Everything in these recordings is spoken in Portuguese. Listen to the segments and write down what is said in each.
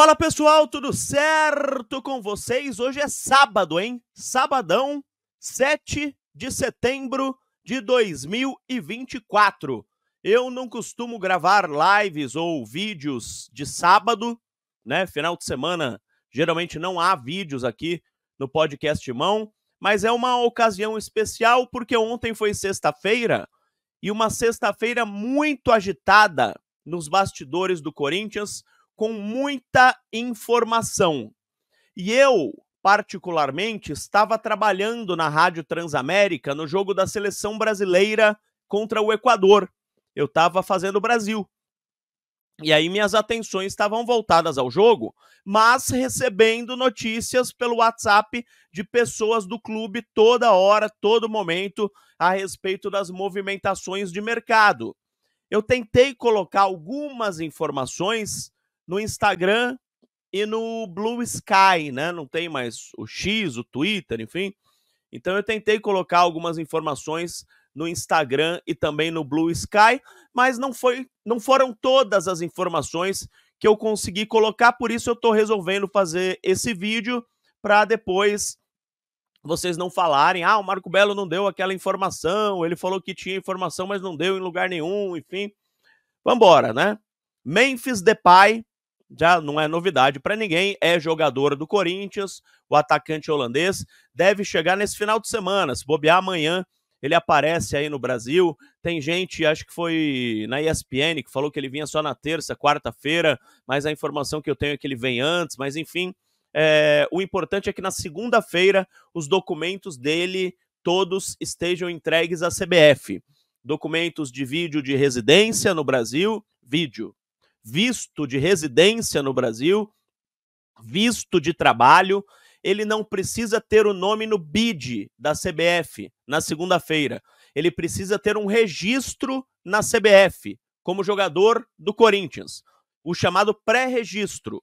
Fala pessoal, tudo certo com vocês? Hoje é sábado, hein? Sabadão, 7 de setembro de 2024. Eu não costumo gravar lives ou vídeos de sábado, né? Final de semana, geralmente não há vídeos aqui no podcast Mão, mas é uma ocasião especial porque ontem foi sexta-feira e uma sexta-feira muito agitada nos bastidores do Corinthians com muita informação. E eu, particularmente, estava trabalhando na Rádio Transamérica no jogo da seleção brasileira contra o Equador. Eu estava fazendo o Brasil. E aí minhas atenções estavam voltadas ao jogo, mas recebendo notícias pelo WhatsApp de pessoas do clube toda hora, todo momento, a respeito das movimentações de mercado. Eu tentei colocar algumas informações no Instagram e no Blue Sky, né? Não tem mais o X, o Twitter, enfim. Então eu tentei colocar algumas informações no Instagram e também no Blue Sky, mas não foi, não foram todas as informações que eu consegui colocar, por isso eu estou resolvendo fazer esse vídeo para depois vocês não falarem, ah, o Marco Belo não deu aquela informação, ele falou que tinha informação, mas não deu em lugar nenhum, enfim. Vambora, né? Memphis Depay já não é novidade para ninguém, é jogador do Corinthians, o atacante holandês, deve chegar nesse final de semana, se bobear amanhã, ele aparece aí no Brasil. Tem gente, acho que foi na ESPN, que falou que ele vinha só na terça, quarta-feira, mas a informação que eu tenho é que ele vem antes, mas enfim. É, o importante é que na segunda-feira os documentos dele todos estejam entregues à CBF. Documentos de vídeo de residência no Brasil, vídeo, visto de residência no Brasil, visto de trabalho, ele não precisa ter o nome no BID da CBF na segunda-feira. Ele precisa ter um registro na CBF como jogador do Corinthians, o chamado pré-registro.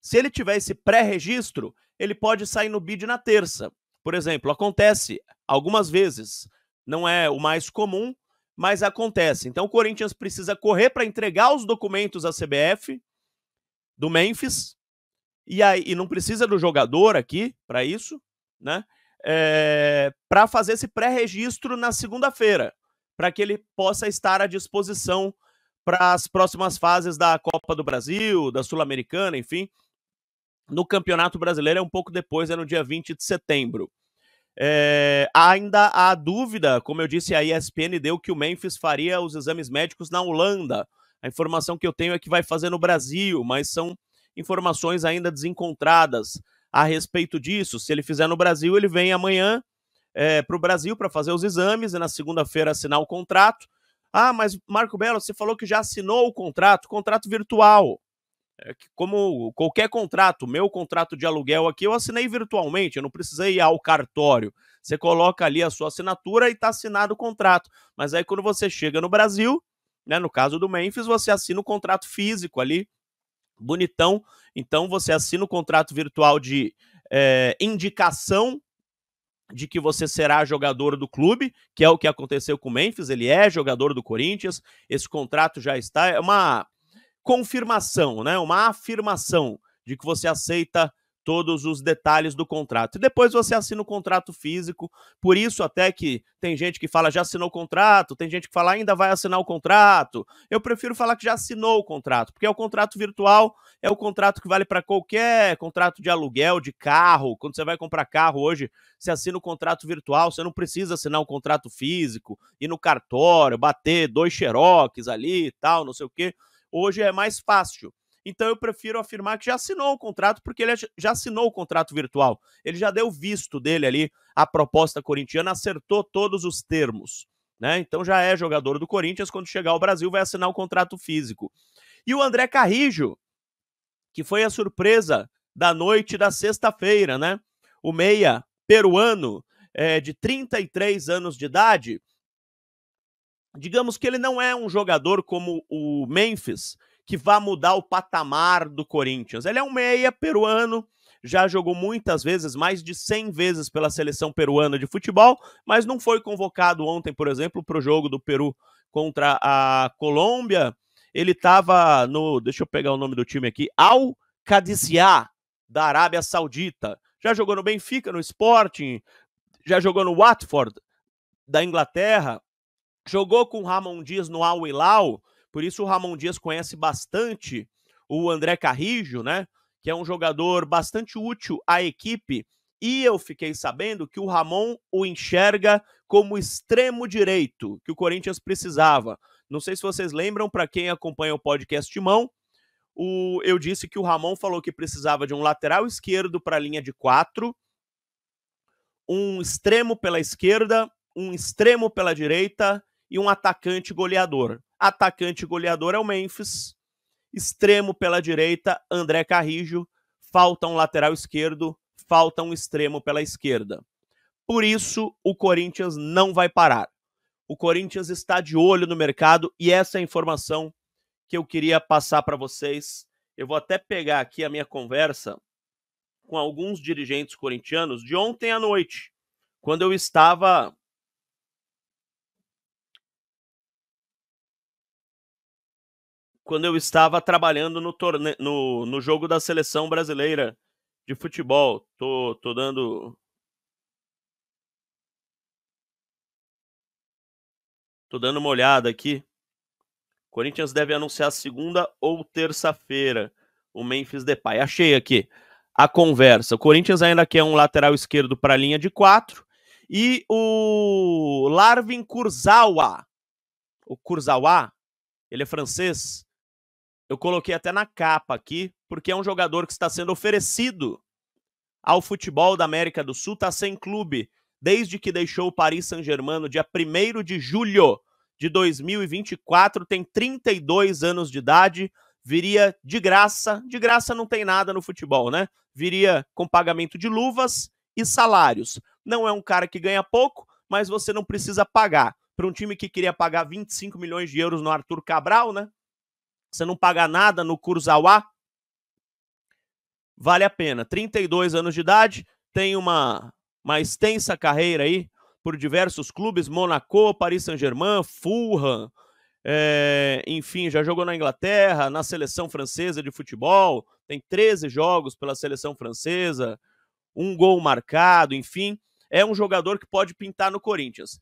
Se ele tiver esse pré-registro, ele pode sair no BID na terça. Por exemplo, acontece algumas vezes, não é o mais comum, mas acontece. Então o Corinthians precisa correr para entregar os documentos à CBF do Memphis, e aí e não precisa do jogador aqui para isso, né? É, eh, para fazer esse pré-registro na segunda-feira, para que ele possa estar à disposição para as próximas fases da Copa do Brasil, da Sul-Americana, enfim. No Campeonato Brasileiro é um pouco depois, é no dia 20 de setembro. É, ainda há dúvida, como eu disse, a ESPN deu que o Memphis faria os exames médicos na Holanda. A informação que eu tenho é que vai fazer no Brasil, mas são informações ainda desencontradas a respeito disso. Se ele fizer no Brasil, ele vem amanhã é, eh, para o Brasil para fazer os exames e na segunda-feira assinar o contrato. Ah, mas Marco Belo, você falou que já assinou o contrato, contrato virtual. É como qualquer contrato, meu contrato de aluguel aqui eu assinei virtualmente, eu não precisei ir ao cartório. Você coloca ali a sua assinatura e está assinado o contrato. Mas aí quando você chega no Brasil, né, no caso do Memphis, você assina o contrato físico ali, bonitão. Então você assina o contrato virtual de é, indicação de que você será jogador do clube, que é o que aconteceu com o Memphis, ele é jogador do Corinthians, esse contrato já está, é uma confirmação, né? Uma afirmação de que você aceita todos os detalhes do contrato. E depois você assina o contrato físico. Por isso até que tem gente que fala já assinou o contrato, tem gente que fala ainda vai assinar o contrato. Eu prefiro falar que já assinou o contrato, porque é o contrato virtual, é o contrato que vale para qualquer contrato de aluguel, de carro. Quando você vai comprar carro hoje, você assina o contrato virtual, você não precisa assinar um contrato físico, ir no cartório, bater dois xeroques ali e tal, não sei o quê. Hoje é mais fácil. Então eu prefiro afirmar que já assinou o contrato, porque ele já assinou o contrato virtual. Ele já deu visto dele ali, a proposta corintiana acertou todos os termos. Né? Então já é jogador do Corinthians, quando chegar ao Brasil vai assinar o contrato físico. E o André Carrijo, que foi a surpresa da noite da sexta-feira, né? O meia peruano é, de 33 anos de idade, digamos que ele não é um jogador como o Memphis, que vai mudar o patamar do Corinthians. Ele é um meia peruano, já jogou muitas vezes, mais de 100 vezes pela seleção peruana de futebol, mas não foi convocado ontem, por exemplo, para o jogo do Peru contra a Colômbia. Ele estava no, deixa eu pegar o nome do time aqui, Al Qadisiá, da Arábia Saudita. Já jogou no Benfica, no Sporting, já jogou no Watford da Inglaterra, Jogou com o Ramon Dias no Al Hilal, por isso o Ramon Dias conhece bastante o André Carrijo, né? Que é um jogador bastante útil à equipe. E eu fiquei sabendo que o Ramon o enxerga como extremo direito, que o Corinthians precisava. Não sei se vocês lembram, para quem acompanha o podcast de mão, o, eu disse que o Ramon falou que precisava de um lateral esquerdo para a linha de quatro, um extremo pela esquerda, um extremo pela direita e um atacante goleador. Atacante goleador é o Memphis, extremo pela direita, André Carrijo, falta um lateral esquerdo, falta um extremo pela esquerda. Por isso, o Corinthians não vai parar. O Corinthians está de olho no mercado e essa é a informação que eu queria passar para vocês. Eu vou até pegar aqui a minha conversa com alguns dirigentes corintianos de ontem à noite, quando eu estava quando eu estava trabalhando no, torne... no, no jogo da seleção brasileira de futebol. Tô, tô dando. Tô dando uma olhada aqui. Corinthians deve anunciar segunda ou terça-feira o Memphis Depay. Achei aqui a conversa. O Corinthians ainda quer um lateral esquerdo para a linha de quatro. E o Larvin Kurzawa. O Kurzawa, ele é francês. Eu coloquei até na capa aqui, porque é um jogador que está sendo oferecido ao futebol da América do Sul, está sem clube desde que deixou o Paris Saint-Germain no dia 1 de julho de 2024, tem 32 anos de idade, viria de graça, de graça não tem nada no futebol, né? Viria com pagamento de luvas e salários. Não é um cara que ganha pouco, mas você não precisa pagar. Para um time que queria pagar 25 milhões de euros no Arthur Cabral, né? você não paga nada no Kurosawa, vale a pena. 32 anos de idade, tem uma, uma extensa carreira aí por diversos clubes, Monaco, Paris Saint-Germain, Fulham, é, enfim, já jogou na Inglaterra, na seleção francesa de futebol, tem 13 jogos pela seleção francesa, um gol marcado, enfim, é um jogador que pode pintar no Corinthians.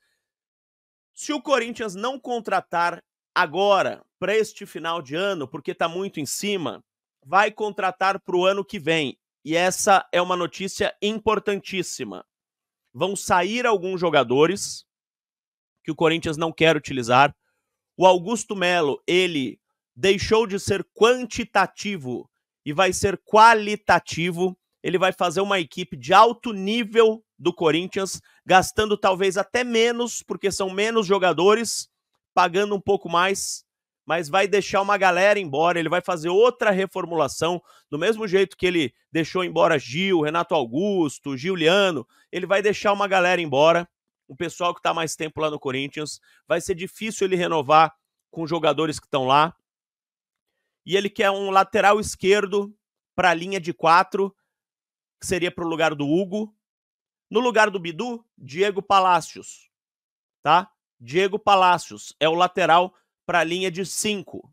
Se o Corinthians não contratar agora, para este final de ano, porque está muito em cima, vai contratar para o ano que vem. E essa é uma notícia importantíssima. Vão sair alguns jogadores que o Corinthians não quer utilizar. O Augusto Melo, ele deixou de ser quantitativo e vai ser qualitativo. Ele vai fazer uma equipe de alto nível do Corinthians, gastando talvez até menos, porque são menos jogadores, pagando um pouco mais, mas vai deixar uma galera embora. Ele vai fazer outra reformulação, do mesmo jeito que ele deixou embora Gil, Renato Augusto, Giuliano. Ele vai deixar uma galera embora. O pessoal que está mais tempo lá no Corinthians. Vai ser difícil ele renovar com jogadores que estão lá. E ele quer um lateral esquerdo para a linha de quatro, que seria para o lugar do Hugo. No lugar do Bidu, Diego Palácios. Tá? Diego Palacios é o lateral para a linha de 5.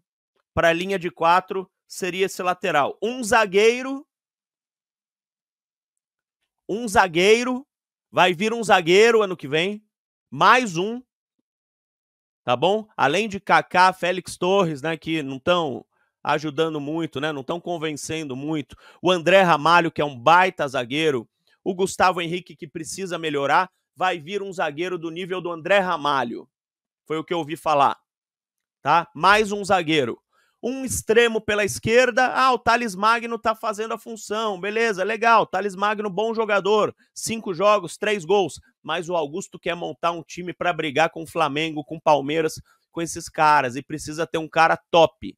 Para a linha de 4 seria esse lateral. Um zagueiro. Um zagueiro. Vai vir um zagueiro ano que vem. Mais um. Tá bom? Além de Kaká, Félix Torres, né? Que não estão ajudando muito, né? Não estão convencendo muito. O André Ramalho, que é um baita zagueiro. O Gustavo Henrique, que precisa melhorar vai vir um zagueiro do nível do André Ramalho. Foi o que eu ouvi falar. Tá? Mais um zagueiro. Um extremo pela esquerda. Ah, o Thales Magno tá fazendo a função. Beleza, legal. Thales Magno, bom jogador. Cinco jogos, três gols. Mas o Augusto quer montar um time para brigar com o Flamengo, com o Palmeiras, com esses caras. E precisa ter um cara top.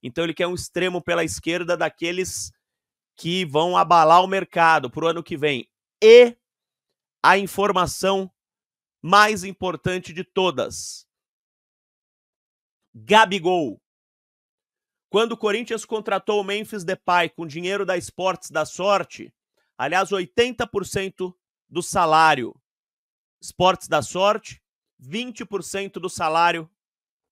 Então ele quer um extremo pela esquerda daqueles que vão abalar o mercado pro ano que vem. E a informação mais importante de todas. Gabigol. Quando o Corinthians contratou o Memphis Depay com dinheiro da Esportes da Sorte, aliás, 80% do salário Esportes da Sorte, 20% do salário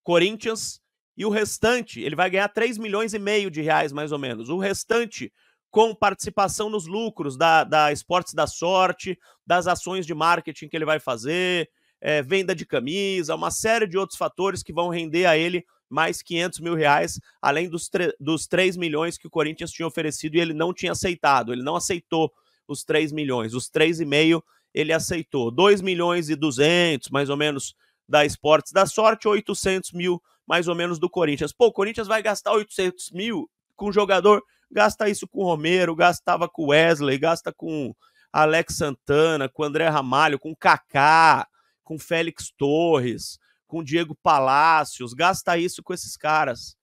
Corinthians e o restante, ele vai ganhar 3 milhões e meio de reais mais ou menos. O restante com participação nos lucros da, da Esportes da Sorte, das ações de marketing que ele vai fazer, é, venda de camisa, uma série de outros fatores que vão render a ele mais 500 mil reais, além dos, dos 3 milhões que o Corinthians tinha oferecido e ele não tinha aceitado, ele não aceitou os 3 milhões, os 3,5 ele aceitou, 2 milhões e 200, mais ou menos, da Esportes da Sorte, 800 mil, mais ou menos, do Corinthians. Pô, o Corinthians vai gastar 800 mil com um jogador Gasta isso com o Romero, gastava com o Wesley, gasta com Alex Santana, com André Ramalho, com Kaká, com Félix Torres, com Diego Palácios, gasta isso com esses caras.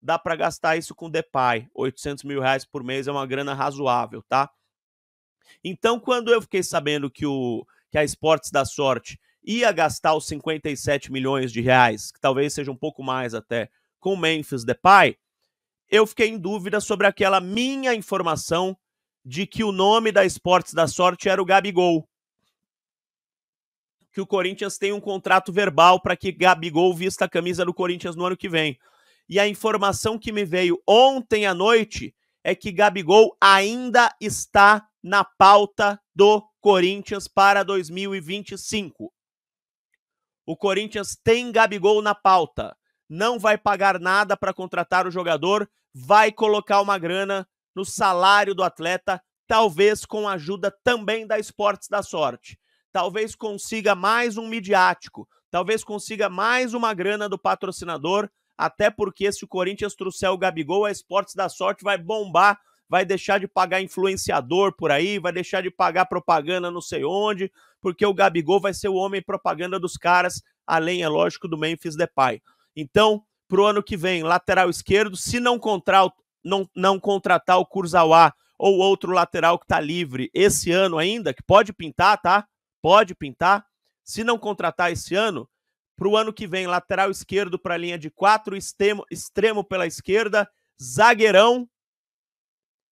Dá para gastar isso com o Depay, 800 mil reais por mês é uma grana razoável, tá? Então, quando eu fiquei sabendo que, o, que a Esportes da Sorte ia gastar os 57 milhões de reais, que talvez seja um pouco mais até, com o Memphis Depay, eu fiquei em dúvida sobre aquela minha informação de que o nome da Esportes da Sorte era o Gabigol. Que o Corinthians tem um contrato verbal para que Gabigol vista a camisa do Corinthians no ano que vem. E a informação que me veio ontem à noite é que Gabigol ainda está na pauta do Corinthians para 2025. O Corinthians tem Gabigol na pauta não vai pagar nada para contratar o jogador, vai colocar uma grana no salário do atleta, talvez com a ajuda também da Esportes da Sorte. Talvez consiga mais um midiático, talvez consiga mais uma grana do patrocinador, até porque se o Corinthians trouxer o Gabigol, a Esportes da Sorte vai bombar, vai deixar de pagar influenciador por aí, vai deixar de pagar propaganda não sei onde, porque o Gabigol vai ser o homem propaganda dos caras, além, é lógico, do Memphis Depay. Então, para o ano que vem, lateral esquerdo, se não, não, não contratar o Kurzawa ou outro lateral que está livre esse ano ainda, que pode pintar, tá? Pode pintar. Se não contratar esse ano, para o ano que vem, lateral esquerdo para a linha de quatro, extremo, extremo pela esquerda, zagueirão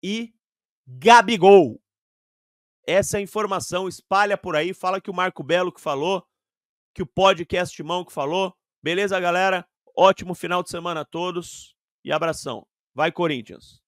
e Gabigol. Essa é informação, espalha por aí, fala que o Marco Belo que falou, que o podcast Mão que falou. Beleza, galera? Ótimo final de semana a todos e abração. Vai, Corinthians!